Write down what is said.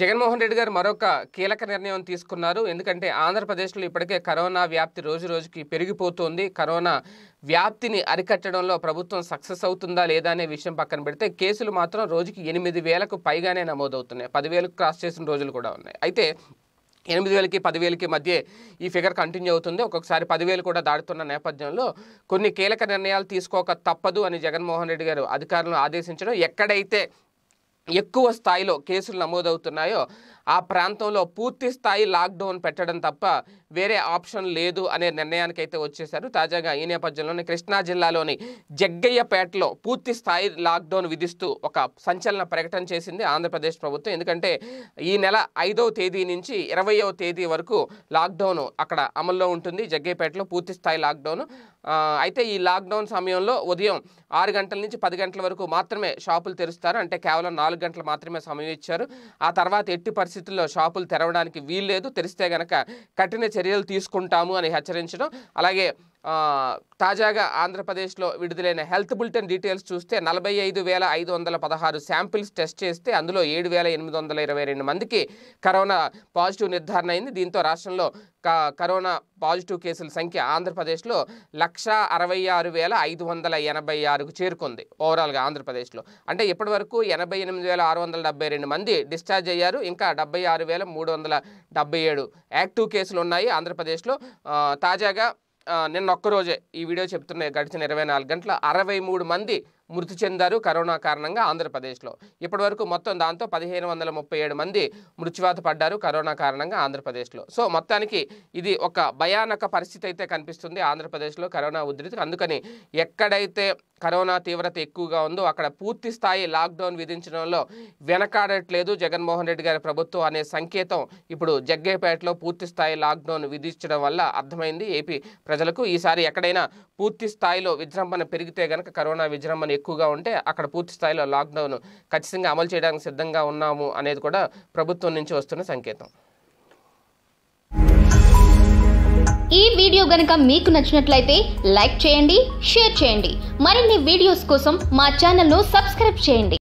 జగన్మోహన్ రెడ్డి గారు మరొక కీలక నిర్ణయం తీసుకున్నారు ఎందుకంటే ఆంధ్రప్రదేశ్లో ఇప్పటికే కరోనా వ్యాప్తి రోజు రోజుకి పెరిగిపోతుంది కరోనా వ్యాప్తిని అరికట్టడంలో ప్రభుత్వం సక్సెస్ అవుతుందా లేదా అనే విషయం పక్కన పెడితే కేసులు మాత్రం రోజుకి ఎనిమిది వేలకు పైగానే నమోదవుతున్నాయి పదివేలకు క్రాస్ చేసిన రోజులు కూడా ఉన్నాయి అయితే ఎనిమిది వేలకి పదివేలకి మధ్య ఈ ఫిగర్ కంటిన్యూ అవుతుంది ఒక్కొక్కసారి పదివేలు కూడా దాడుతున్న నేపథ్యంలో కొన్ని కీలక నిర్ణయాలు తీసుకోక తప్పదు అని జగన్మోహన్ రెడ్డి గారు అధికారులను ఆదేశించడం ఎక్కడైతే ఎక్కువ స్థాయిలో కేసులు నమోదవుతున్నాయో ఆ ప్రాంతంలో పూర్తి స్థాయి లాక్డౌన్ పెట్టడం తప్ప వేరే ఆప్షన్ లేదు అనే నిర్ణయానికి అయితే వచ్చేశారు తాజాగా ఈ నేపథ్యంలోనే కృష్ణా జిల్లాలోని జగ్గయ్యపేటలో పూర్తి స్థాయి లాక్డౌన్ విధిస్తూ ఒక సంచలన ప్రకటన చేసింది ఆంధ్రప్రదేశ్ ప్రభుత్వం ఎందుకంటే ఈ నెల ఐదవ తేదీ నుంచి ఇరవయో తేదీ వరకు లాక్డౌన్ అక్కడ అమల్లో ఉంటుంది జగ్గయ్యపేటలో పూర్తి స్థాయి లాక్డౌన్ అయితే ఈ లాక్డౌన్ సమయంలో ఉదయం ఆరు గంటల నుంచి పది గంటల వరకు మాత్రమే షాపులు తెరుస్తారు అంటే కేవలం నాలుగు గంటలు మాత్రమే సమయం ఇచ్చారు ఆ తర్వాత ఎట్టి పరిస్థితి పరిస్థితుల్లో షాపులు తెరవడానికి వీల్లేదు తెరిస్తే గనక కఠిన చర్యలు తీసుకుంటాము అని హెచ్చరించడం అలాగే తాజాగా ఆంధ్రప్రదేశ్లో విడుదలైన హెల్త్ బులెటిన్ డీటెయిల్స్ చూస్తే నలభై ఐదు వేల ఐదు వందల పదహారు శాంపిల్స్ టెస్ట్ చేస్తే అందులో ఏడు వేల ఎనిమిది వందల ఇరవై రెండు మందికి కరోనా పాజిటివ్ నిర్ధారణ అయింది దీంతో రాష్ట్రంలో కరోనా పాజిటివ్ కేసుల సంఖ్య ఆంధ్రప్రదేశ్లో లక్ష అరవై ఆరు వేల ఐదు వందల ఎనభై ఆరుకు చేరుకుంది ఓవరాల్గా ఆంధ్రప్రదేశ్లో అంటే ఇప్పటి వరకు ఎనభై ఎనిమిది వేల ఆరు వందల డెబ్బై రెండు మంది డిశ్చార్జ్ అయ్యారు ఇంకా డెబ్బై ఆరు వేల మూడు వందల డెబ్బై ఏడు యాక్టివ్ కేసులు ఉన్నాయి ఆంధ్రప్రదేశ్లో తాజాగా నిన్న ఒక్కరోజే ఈ వీడియో చెప్తున్న గడిచిన ఇరవై నాలుగు గంటల అరవై మూడు మంది మృతి చెందారు కరోనా కారణంగా ఆంధ్రప్రదేశ్లో ఇప్పటివరకు మొత్తం దాంతో పదిహేను వందల ముప్పై ఏడు మంది మృత్యువాత పడ్డారు కరోనా కారణంగా ఆంధ్రప్రదేశ్లో సో మొత్తానికి ఇది ఒక భయానక పరిస్థితి అయితే కనిపిస్తుంది ఆంధ్రప్రదేశ్లో కరోనా ఉధృతి అందుకని ఎక్కడైతే కరోనా తీవ్రత ఎక్కువగా ఉందో అక్కడ పూర్తి స్థాయి లాక్డౌన్ విధించడంలో వెనకాడట్లేదు జగన్మోహన్ రెడ్డి గారి ప్రభుత్వం అనే సంకేతం ఇప్పుడు జగ్గేపేటలో పూర్తి స్థాయి లాక్డౌన్ విధించడం వల్ల అర్థమైంది ఏపీ ప్రజలకు ఈసారి ఎక్కడైనా పూర్తి స్థాయిలో విజృంభణ పెరిగితే గనక కరోనా విజృంభణ ఎక్కువగా ఉంటే అక్కడ పూర్తి స్థాయిలో లాక్డౌన్ ఖచ్చితంగా అమలు చేయడానికి సిద్ధంగా ఉన్నాము అనేది కూడా ప్రభుత్వం నుంచి వస్తున్న సంకేతం ఈ వీడియో గనుక మీకు నచ్చినట్లయితే లైక్ చేయండి షేర్ చేయండి మరిన్ని వీడియోస్ కోసం మా ఛానల్ను సబ్స్క్రైబ్ చేయండి